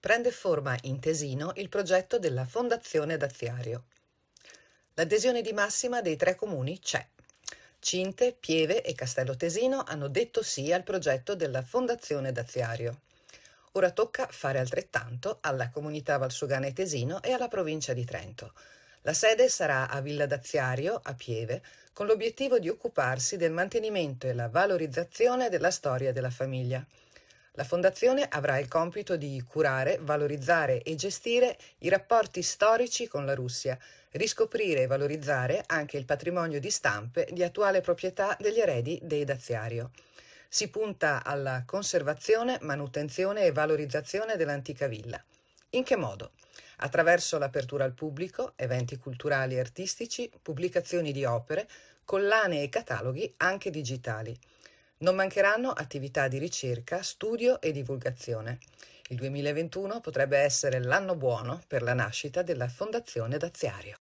prende forma in Tesino il progetto della Fondazione Daziario. L'adesione di massima dei tre comuni c'è. Cinte, Pieve e Castello Tesino hanno detto sì al progetto della Fondazione Daziario. Ora tocca fare altrettanto alla comunità valsugana e Tesino e alla provincia di Trento. La sede sarà a Villa Daziario, a Pieve, con l'obiettivo di occuparsi del mantenimento e la valorizzazione della storia della famiglia. La Fondazione avrà il compito di curare, valorizzare e gestire i rapporti storici con la Russia, riscoprire e valorizzare anche il patrimonio di stampe di attuale proprietà degli eredi dei Daziario. Si punta alla conservazione, manutenzione e valorizzazione dell'antica villa. In che modo? Attraverso l'apertura al pubblico, eventi culturali e artistici, pubblicazioni di opere, collane e cataloghi anche digitali. Non mancheranno attività di ricerca, studio e divulgazione. Il 2021 potrebbe essere l'anno buono per la nascita della Fondazione Daziario.